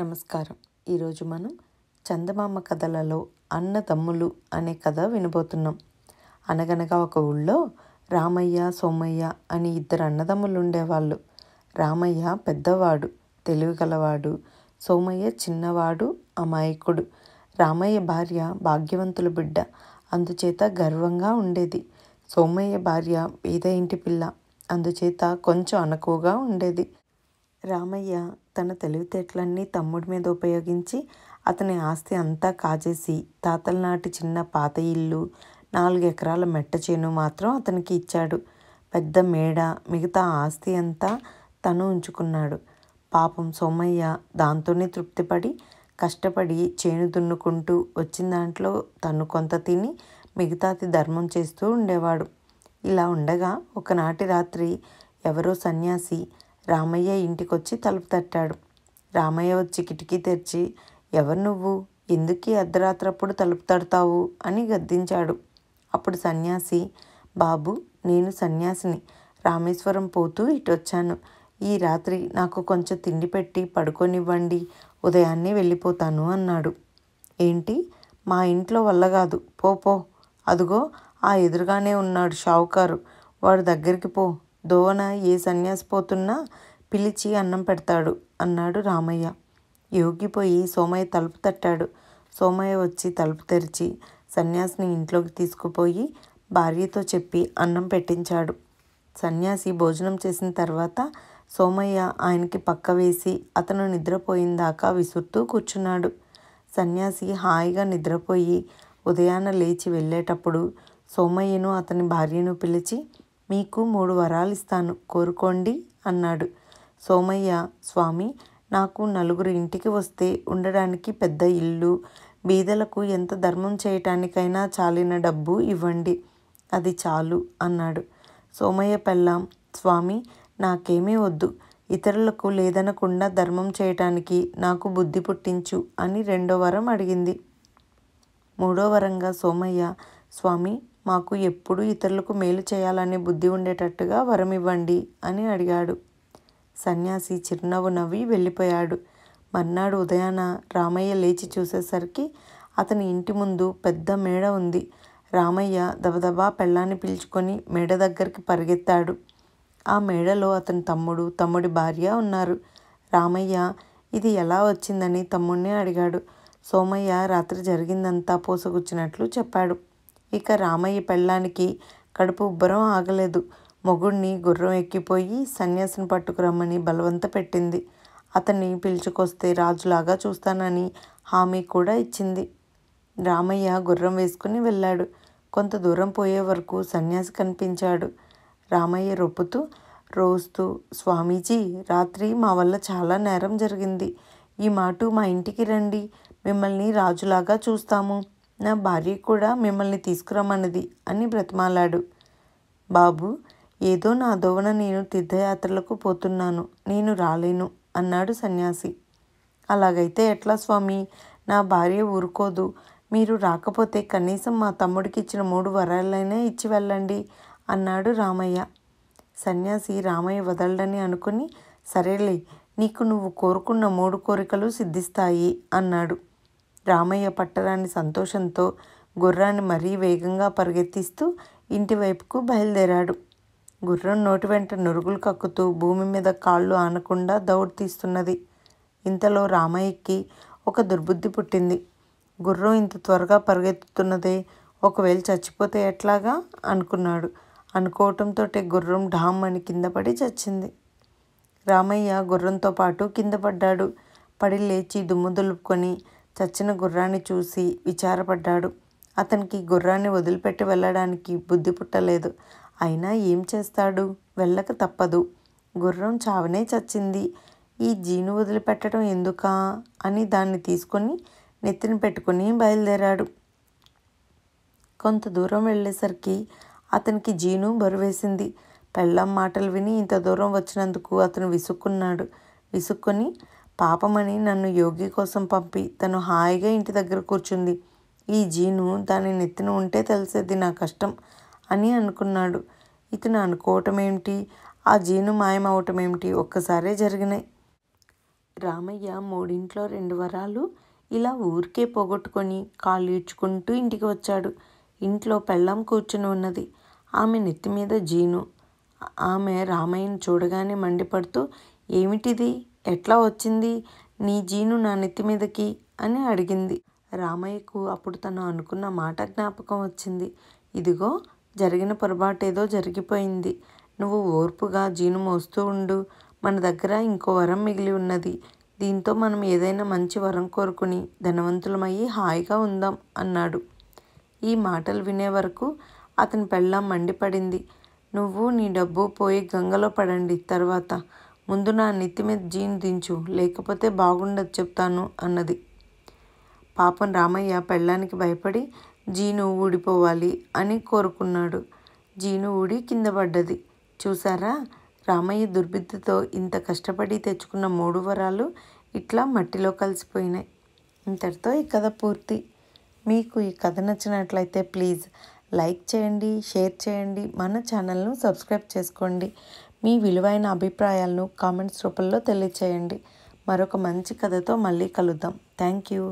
నమస్కారం ఈరోజు మనం చందమామ కథలలో అన్న తమ్ములు అనే కథ వినబోతున్నాం అనగనగా ఒక ఊళ్ళో రామయ్య సోమయ్య అని ఇద్దరు అన్నదమ్ములు ఉండేవాళ్ళు రామయ్య పెద్దవాడు తెలివిగలవాడు సోమయ్య చిన్నవాడు అమాయకుడు రామయ్య భార్య భాగ్యవంతుల బిడ్డ అందుచేత గర్వంగా ఉండేది సోమయ్య భార్య వీద ఇంటి పిల్ల అందుచేత కొంచెం అనకువగా ఉండేది రామయ్య తన తెలివితేటలన్నీ తమ్ముడి మీద ఉపయోగించి అతని ఆస్తి అంతా కాజేసి తాతల నాటి చిన్న పాత ఇల్లు నాలుగు ఎకరాల మెట్ట చేను మాత్రం అతనికి ఇచ్చాడు పెద్ద మేడ మిగతా ఆస్తి అంతా తను ఉంచుకున్నాడు పాపం సోమయ్య దాంతోనే తృప్తిపడి కష్టపడి చేను దున్నుకుంటూ వచ్చిన దాంట్లో తను కొంత తిని మిగతాది ధర్మం చేస్తూ ఉండేవాడు ఇలా ఉండగా ఒకనాటి రాత్రి ఎవరో సన్యాసి రామయ్య ఇంటికొచ్చి తలుపు తట్టాడు రామయ్య వచ్చి కిటికీ తెరిచి ఎవరు నువ్వు ఎందుకీ అర్ధరాత్రప్పుడు తలుపు తడతావు అని గద్దించాడు అప్పుడు సన్యాసి బాబు నేను సన్యాసిని రామేశ్వరం పోతూ ఇటు వచ్చాను ఈ రాత్రి నాకు కొంచెం తిండి పెట్టి పడుకొనివ్వండి ఉదయాన్నే వెళ్ళిపోతాను అన్నాడు ఏంటి మా ఇంట్లో వల్ల కాదు పో పో అదుగో ఆ ఎదురుగానే ఉన్నాడు షావుకారు వాడు దగ్గరికి పో దోవన ఏ సన్యాసి పోతున్నా పిలిచి అన్నం పెడతాడు అన్నాడు రామయ్య యోగిపోయి సోమయ్య తలుపు తట్టాడు సోమయ్య వచ్చి తలుపు తెరిచి సన్యాసిని ఇంట్లోకి తీసుకుపోయి భార్యతో చెప్పి అన్నం పెట్టించాడు సన్యాసి భోజనం చేసిన తర్వాత సోమయ్య ఆయనకి పక్క వేసి అతను నిద్రపోయిందాకా విసురుతూ కూర్చున్నాడు సన్యాసి హాయిగా నిద్రపోయి ఉదయాన లేచి వెళ్ళేటప్పుడు సోమయ్యను అతని భార్యను పిలిచి మీకు మూడు వరాలు ఇస్తాను కోరుకోండి అన్నాడు సోమయ్య స్వామి నాకు నలుగురు ఇంటికి వస్తే ఉండడానికి పెద్ద ఇల్లు బీదలకు ఎంత ధర్మం చేయటానికైనా చాలిన డబ్బు ఇవ్వండి అది చాలు అన్నాడు సోమయ్య పెళ్ళాం స్వామి నాకేమీ వద్దు ఇతరులకు లేదనకుండా ధర్మం చేయటానికి నాకు బుద్ధి పుట్టించు అని రెండో వరం అడిగింది మూడో వరంగా సోమయ్య స్వామి మాకు ఎప్పుడూ ఇతరులకు మేలు చేయాలనే బుద్ధి ఉండేటట్టుగా వరం ఇవ్వండి అని అడిగాడు సన్యాసి చిరునవ్వు నవ్వి వెళ్ళిపోయాడు మర్నాడు ఉదయాన రామయ్య లేచి చూసేసరికి అతని ఇంటి ముందు పెద్ద మేడ ఉంది రామయ్య దబదబా పెళ్ళాన్ని పిలుచుకొని మేడ దగ్గరికి పరిగెత్తాడు ఆ మేడలో అతని తమ్ముడు తమ్ముడి భార్య ఉన్నారు రామయ్య ఇది ఎలా వచ్చిందని తమ్ముడిని అడిగాడు సోమయ్య రాత్రి జరిగిందంతా పోసగుచ్చినట్లు చెప్పాడు ఇక రామయ్య పెళ్ళానికి కడుపు ఉబ్బరం ఆగలేదు మొగుణ్ణి గుర్రం ఎక్కిపోయి సన్యాసిని పట్టుకురమ్మని బలవంత పెట్టింది అతన్ని పిలుచుకొస్తే రాజులాగా చూస్తానని హామీ కూడా ఇచ్చింది రామయ్య గుర్రం వేసుకుని వెళ్ళాడు కొంత దూరం పోయే వరకు సన్యాసి కనిపించాడు రామయ్య రొప్పుతూ రోస్తూ స్వామీజీ రాత్రి మా వల్ల చాలా నేరం జరిగింది ఈ మాట మా ఇంటికి రండి మిమ్మల్ని రాజులాగా చూస్తాము నా భార్య కూడా మిమ్మల్ని తీసుకురమ్మన్నది అని బ్రతిమాలాడు బాబు ఏదో నా దోవన నేను తీర్థయాత్రలకు పోతున్నాను నేను రాలేను అన్నాడు సన్యాసి అలాగైతే ఎట్లా స్వామి నా భార్య ఊరుకోదు మీరు రాకపోతే కనీసం మా తమ్ముడికి ఇచ్చిన మూడు వరాలైనా ఇచ్చి వెళ్ళండి అన్నాడు రామయ్య సన్యాసి రామయ్య వదలడని అనుకుని సరేలే నీకు నువ్వు కోరుకున్న మూడు కోరికలు సిద్ధిస్తాయి అన్నాడు రామయ్య పట్టరాని సంతోషంతో గుర్రాన్ని మరీ వేగంగా పరిగెత్తిస్తూ ఇంటివైపుకు బయలుదేరాడు గుర్రం నోటి వెంట నురుగులు కక్కుతూ భూమి మీద కాళ్ళు ఆనకుండా దౌడ్ తీస్తున్నది ఇంతలో రామయ్యకి ఒక దుర్బుద్ధి పుట్టింది గుర్రం ఇంత త్వరగా పరిగెత్తుతున్నదే ఒకవేళ చచ్చిపోతే ఎట్లాగా అనుకున్నాడు అనుకోవటంతో గుర్రం ఢామ్ అని కింద పడి చచ్చింది రామయ్య గుర్రంతో పాటు కింద పడ్డాడు పడి లేచి దుమ్ము దులుపుకొని చచ్చిన గుర్రాన్ని చూసి విచారపడ్డాడు అతనికి గుర్రాన్ని వదిలిపెట్టి వెళ్ళడానికి బుద్ధి పుట్టలేదు అయినా ఏం చేస్తాడు వెళ్ళక తప్పదు గుర్రం చావనే చచ్చింది ఈ జీను వదిలిపెట్టడం ఎందుకా అని దాన్ని తీసుకొని నెత్తిని పెట్టుకుని బయలుదేరాడు కొంత దూరం వెళ్ళేసరికి అతనికి జీను బరువేసింది పెళ్ళం మాటలు విని ఇంత దూరం వచ్చినందుకు అతను విసుక్కున్నాడు విసుక్కొని పాపమని నన్ను యోగి కోసం పంపి తను హాయిగా ఇంటి దగ్గర కూర్చుంది ఈ జీను దాని నెత్తిన ఉంటే తెలిసేది నా కష్టం అని అనుకున్నాడు ఇతను అనుకోవటం ఏమిటి ఆ జీను మాయమవటం ఏమిటి ఒక్కసారే జరిగినాయి రామయ్య మూడింట్లో రెండు వరాలు ఇలా ఊరికే పోగొట్టుకొని కాళ్ళు ఈడ్చుకుంటూ ఇంటికి వచ్చాడు ఇంట్లో పెళ్ళం కూర్చుని ఉన్నది ఆమె నెత్తి మీద జీను ఆమె రామయ్యను చూడగానే మండిపడుతూ ఏమిటిది ఎట్లా వచ్చింది నీ జీను నా నెత్తి మీదకి అని అడిగింది రామయ్యకు అప్పుడు తను అనుకున్న మాట జ్ఞాపకం వచ్చింది ఇదిగో జరిగిన పొరపాటు ఏదో జరిగిపోయింది నువ్వు ఓర్పుగా జీను మోస్తూ ఉండు మన దగ్గర ఇంకో వరం మిగిలి ఉన్నది దీంతో మనం ఏదైనా మంచి వరం కోరుకుని ధనవంతులమయ్యి హాయిగా ఉందాం అన్నాడు ఈ మాటలు వినే వరకు అతని పెళ్ళం మండిపడింది నువ్వు నీ డబ్బు పోయి గంగలో పడండి తర్వాత ముందు నా నెత్తి మీద జీన్ దించు లేకపోతే బాగుండదు చెప్తాను అన్నది పాపం రామయ్య పెళ్ళానికి భయపడి జీను ఊడిపోవాలి అని కోరుకున్నాడు జీను ఊడి కింద పడ్డది చూసారా రామయ్య దుర్బిద్దతో ఇంత కష్టపడి తెచ్చుకున్న మూడు వరాలు ఇట్లా మట్టిలో కలిసిపోయినాయి ఇంతటితో ఈ కథ పూర్తి మీకు ఈ కథ నచ్చినట్లయితే ప్లీజ్ లైక్ చేయండి షేర్ చేయండి మన ఛానల్ను సబ్స్క్రైబ్ చేసుకోండి మీ విలువైన అభిప్రాయాలను కామెంట్స్ రూపంలో తెలియచేయండి మరొక మంచి కథతో మళ్ళీ కలుద్దాం థ్యాంక్ యూ